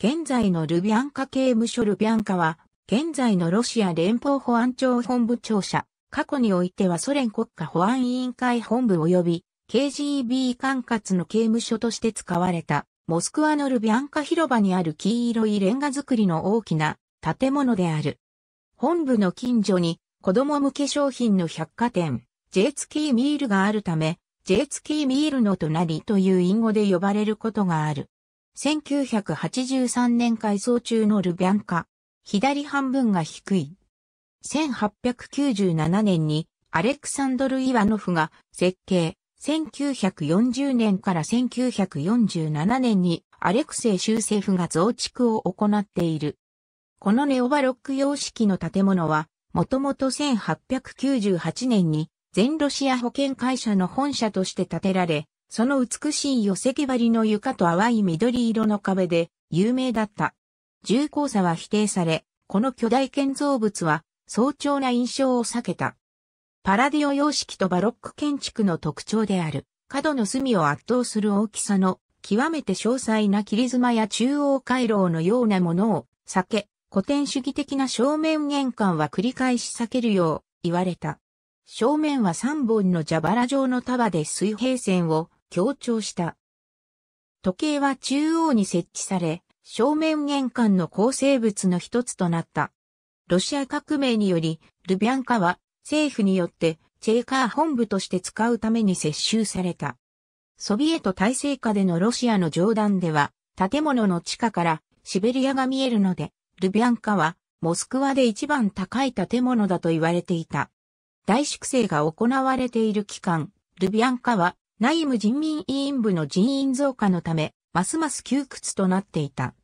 現在のルビャンカ刑務所ルビャンカは、現在のロシア連邦保安庁本部庁舎、過去においてはソ連国家保安委員会本部及び KGB 管轄の刑務所として使われた、モスクワのルビャンカ広場にある黄色いレンガ造りの大きな建物である。本部の近所に子供向け商品の百貨店、ジェツキーミールがあるため、ジェツキーミールの隣という隠語で呼ばれることがある。1983年改装中のルビャンカ。左半分が低い。1897年にアレクサンドル・イワノフが設計。1940年から1947年にアレクセイ州政府が増築を行っている。このネオバロック様式の建物は、もともと1898年に全ロシア保険会社の本社として建てられ、その美しい寄せ木張りの床と淡い緑色の壁で有名だった。重厚さは否定され、この巨大建造物は早朝な印象を避けた。パラディオ様式とバロック建築の特徴である、角の隅を圧倒する大きさの極めて詳細な切妻や中央回廊のようなものを避け、古典主義的な正面玄関は繰り返し避けるよう言われた。正面は3本の蛇腹状の束で水平線を強調した。時計は中央に設置され、正面玄関の構成物の一つとなった。ロシア革命により、ルビャンカは政府によってチェーカー本部として使うために接収された。ソビエト体制下でのロシアの上段では、建物の地下からシベリアが見えるので、ルビャンカはモスクワで一番高い建物だと言われていた。大粛清が行われている期間、ルビャンカは内務人民委員部の人員増加のため、ますます窮屈となっていた。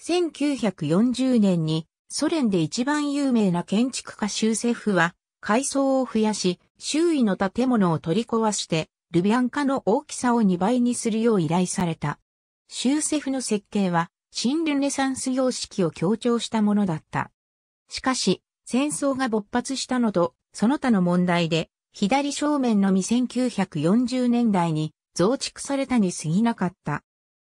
1940年にソ連で一番有名な建築家シューセフは階層を増やし、周囲の建物を取り壊して、ルビアン化の大きさを2倍にするよう依頼された。シューセフの設計は、新ルネサンス様式を強調したものだった。しかし、戦争が勃発したのと、その他の問題で、左正面のみ1940年代に増築されたに過ぎなかった。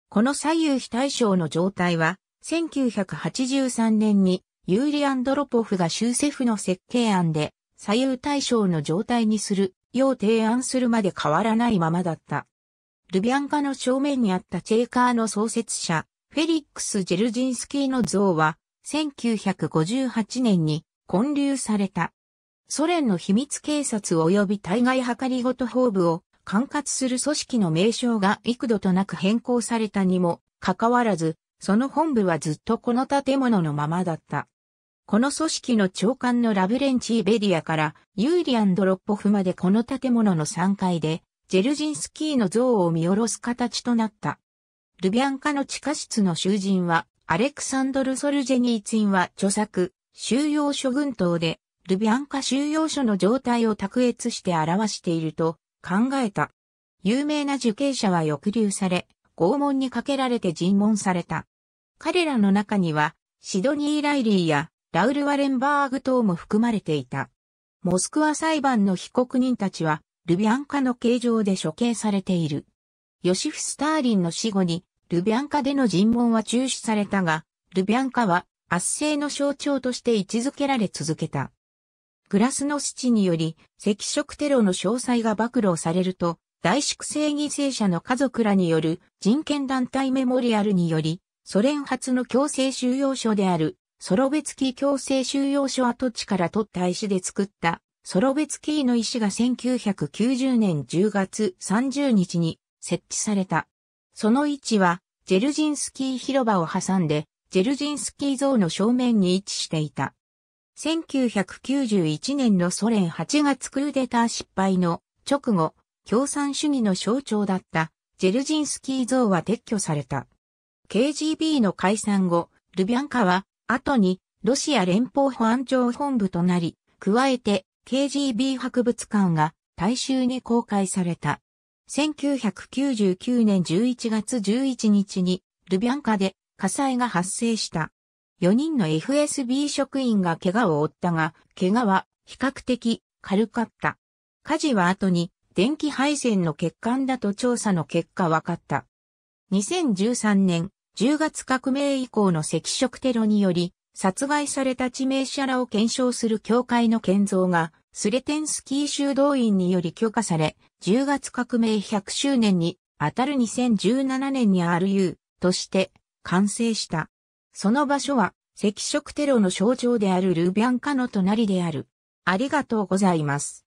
この左右非対称の状態は、1983年にユーリ・アンドロポフがシューセフの設計案で左右対称の状態にするよう提案するまで変わらないままだった。ルビアンカの正面にあったチェーカーの創設者、フェリックス・ジェルジンスキーの像は、1958年に混流された。ソ連の秘密警察及び対外計りごと法部を管轄する組織の名称が幾度となく変更されたにもかかわらず、その本部はずっとこの建物のままだった。この組織の長官のラブレンチーベリアからユーリアン・ドロッポフまでこの建物の3階で、ジェルジンスキーの像を見下ろす形となった。ルビアンカの地下室の囚人は、アレクサンドル・ソルジェニーツィンは著作、収容諸軍島でルビアンカ収容所の状態を卓越して表していると考えた。有名な受刑者は抑留され、拷問にかけられて尋問された。彼らの中には、シドニー・ライリーやラウル・ワレンバーグ等も含まれていた。モスクワ裁判の被告人たちは、ルビアンカの形状で処刑されている。ヨシフ・スターリンの死後に、ルビアンカでの尋問は中止されたが、ルビアンカは圧政の象徴として位置づけられ続けた。グラスノスチにより、赤色テロの詳細が暴露されると、大粛清犠牲者の家族らによる人権団体メモリアルにより、ソ連初の強制収容所である、ソロベツキー強制収容所跡地から取った石で作った、ソロベツキーの石が1990年10月30日に設置された。その位置は、ジェルジンスキー広場を挟んで、ジェルジンスキー像の正面に位置していた。1991年のソ連8月クーデター失敗の直後、共産主義の象徴だったジェルジンスキー像は撤去された。KGB の解散後、ルビャンカは後にロシア連邦保安庁本部となり、加えて KGB 博物館が大衆に公開された。1999年11月11日にルビャンカで火災が発生した。4人の FSB 職員が怪我を負ったが、怪我は比較的軽かった。火事は後に電気配線の欠陥だと調査の結果分かった。2013年10月革命以降の赤色テロにより、殺害された致命者らを検証する教会の建造が、スレテンスキー修道院により許可され、10月革命100周年に、あたる2017年に RU として完成した。その場所は、赤色テロの象徴であるルービアンカの隣である。ありがとうございます。